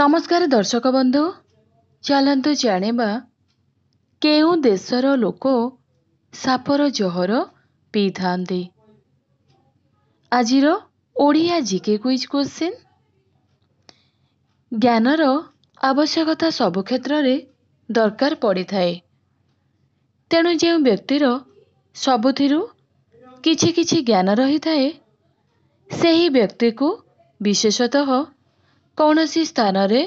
ନମସ୍କାର ଦର୍ଶକ ବନ୍ଧୁ ଚାଲନ୍ତୁ ଜାଣିବା କେଉଁ ଦେଶର ଲୋକ ସାପର ଜହର ପିଇଥାନ୍ତି ଆଜିର ଓଡ଼ିଆ ଜିକେ କୁଇଜ୍ କ୍ୱେଶ୍ଚିନ୍ ଜ୍ଞାନର ଆବଶ୍ୟକତା ସବୁ କ୍ଷେତ୍ରରେ ଦରକାର ପଡ଼ିଥାଏ ତେଣୁ ଯେଉଁ ବ୍ୟକ୍ତିର ସବୁଥିରୁ କିଛି କିଛି ଜ୍ଞାନ ରହିଥାଏ ସେହି ବ୍ୟକ୍ତିକୁ ବିଶେଷତଃ କୌଣସି ସ୍ଥାନରେ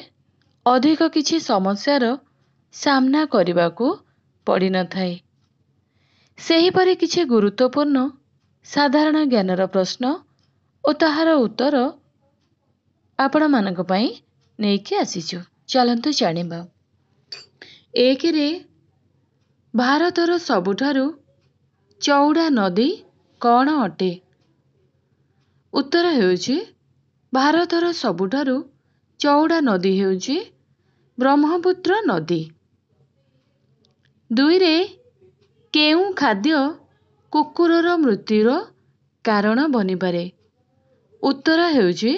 ଅଧିକ କିଛି ସମସ୍ୟାର ସାମ୍ନା କରିବାକୁ ପଡ଼ିନଥାଏ ସେହିପରି କିଛି ଗୁରୁତ୍ୱପୂର୍ଣ୍ଣ ସାଧାରଣ ଜ୍ଞାନର ପ୍ରଶ୍ନ ଓ ତାହାର ଉତ୍ତର ଆପଣମାନଙ୍କ ପାଇଁ ନେଇକି ଆସିଛୁ ଚାଲନ୍ତୁ ଜାଣିବା ଏକରେ ଭାରତର ସବୁଠାରୁ ଚଉଡ଼ା ନଦୀ କ'ଣ ଅଟେ ଉତ୍ତର ହେଉଛି ଭାରତର ସବୁଠାରୁ ଚଉଡ଼ା ନଦୀ ହେଉଛି ବ୍ରହ୍ମପୁତ୍ର ନଦୀ ଦୁଇରେ କେଉଁ ଖାଦ୍ୟ କୁକୁରର ମୃତ୍ୟୁର କାରଣ ବନିପାରେ ଉତ୍ତର ହେଉଛି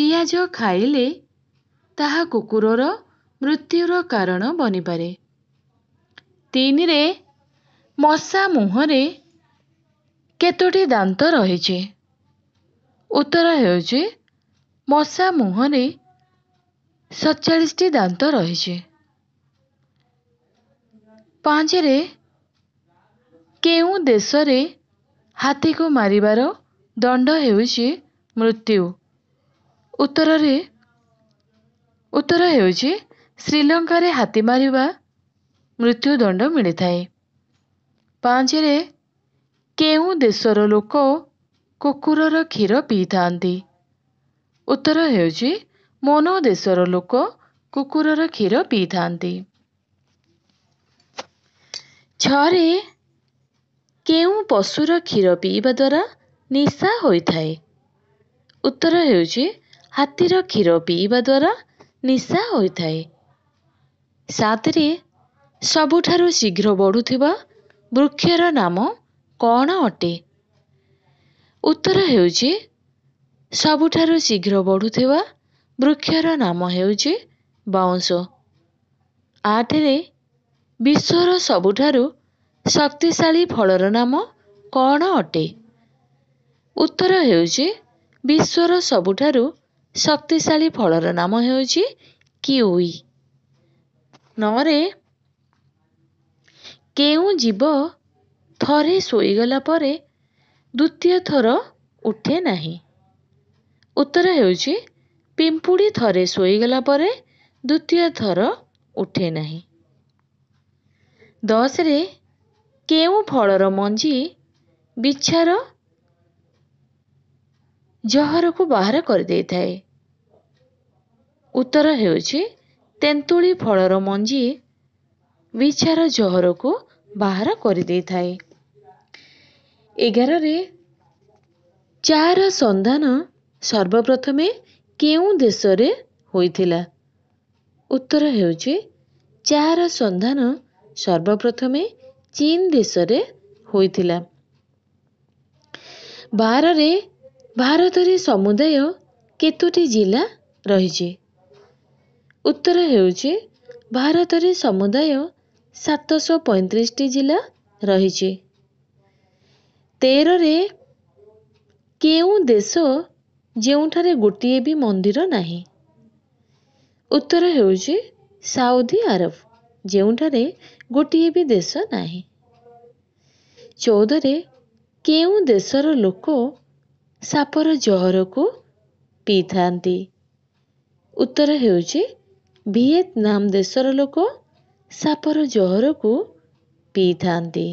ପିଆଜ ଖାଇଲେ ତାହା କୁକୁରର ମୃତ୍ୟୁର କାରଣ ବନିପାରେ ତିନିରେ ମଶା ମୁହଁରେ କେତୋଟି ଦାନ୍ତ ରହିଛି ଉତ୍ତର ହେଉଛି ମଶା ମୁହଁରେ ସତଚାଳିଶଟି ଦାନ୍ତ ରହିଛି ପାଞ୍ଚରେ କେଉଁ ଦେଶରେ ହାତୀକୁ ମାରିବାର ଦଣ୍ଡ ହେଉଛି ମୃତ୍ୟୁ ଉତ୍ତରରେ ଉତ୍ତର ହେଉଛି ଶ୍ରୀଲଙ୍କାରେ ହାତୀ ମାରିବା ମୃତ୍ୟୁ ଦଣ୍ଡ ମିଳିଥାଏ ପାଞ୍ଚରେ କେଉଁ ଦେଶର ଲୋକ କୁକୁରର କ୍ଷୀର ପିଇଥାନ୍ତି ଉତ୍ତର ହେଉଛି ମନ ଦେଶର ଲୋକ କୁକୁରର କ୍ଷୀର ପିଇଥାନ୍ତି ଛରେ କେଉଁ ପଶୁର କ୍ଷୀର ପିଇବା ଦ୍ୱାରା ନିଶା ହୋଇଥାଏ ଉତ୍ତର ହେଉଛି ହାତୀର କ୍ଷୀର ପିଇବା ଦ୍ୱାରା ନିଶା ହୋଇଥାଏ ସାତରେ ସବୁଠାରୁ ଶୀଘ୍ର ବଢ଼ୁଥିବା ବୃକ୍ଷର ନାମ କ'ଣ ଅଟେ ଉତ୍ତର ହେଉଛି ସବୁଠାରୁ ଶୀଘ୍ର ବଢ଼ୁଥିବା ବୃକ୍ଷର ନାମ ହେଉଛି ବାଉଁଶ ଆଠରେ ବିଶ୍ୱର ସବୁଠାରୁ ଶକ୍ତିଶାଳୀ ଫଳର ନାମ କ'ଣ ଅଟେ ଉତ୍ତର ହେଉଛି ବିଶ୍ୱର ସବୁଠାରୁ ଶକ୍ତିଶାଳୀ ଫଳର ନାମ ହେଉଛି କିୱି ନଅରେ କେଉଁ ଜୀବ ଥରେ ଶୋଇଗଲା ପରେ ଦ୍ୱିତୀୟ ଥର ଉଠେ ନାହିଁ ଉତ୍ତର ହେଉଛି ପିମ୍ପୁଡ଼ି ଥରେ ଶୋଇଗଲା ପରେ ଦ୍ୱିତୀୟ ଥର ଉଠେ ନାହିଁ ଦଶରେ କେଉଁ ଫଳର ମଞ୍ଜି ବିଛାର ଜହରକୁ ବାହାର କରିଦେଇଥାଏ ଉତ୍ତର ହେଉଛି ତେନ୍ତୁଳି ଫଳର ମଞ୍ଜି ବିଛାର ଜହରକୁ ବାହାର କରିଦେଇଥାଏ ଏଗାରରେ ଚା'ର ସନ୍ଧାନ ସର୍ବପ୍ରଥମେ କେଉଁ ଦେଶରେ ହୋଇଥିଲା ଉତ୍ତର ହେଉଛି ଚା'ର ସନ୍ଧାନ ସର୍ବପ୍ରଥମେ ଚୀନ ଦେଶରେ ହୋଇଥିଲା ବାରରେ ଭାରତରେ ସମୁଦାୟ କେତୋଟି ଜିଲ୍ଲା ରହିଛି ଉତ୍ତର ହେଉଛି ଭାରତରେ ସମୁଦାୟ ସାତଶହ ପଇଁତିରିଶଟି ଜିଲ୍ଲା ରହିଛି ତେରରେ କେଉଁ ଦେଶ ଯେଉଁଠାରେ ଗୋଟିଏ ବି ମନ୍ଦିର ନାହିଁ ଉତ୍ତର ହେଉଛି ସାଉଦି ଆରବ ଯେଉଁଠାରେ ଗୋଟିଏ ବି ଦେଶ ନାହିଁ ଚଉଦରେ କେଉଁ ଦେଶର ଲୋକ ସାପର ଜହରକୁ ପିଇଥାନ୍ତି ଉତ୍ତର ହେଉଛି ଭିଏତନାମ ଦେଶର ଲୋକ ସାପର ଜହରକୁ ପିଇଥାନ୍ତି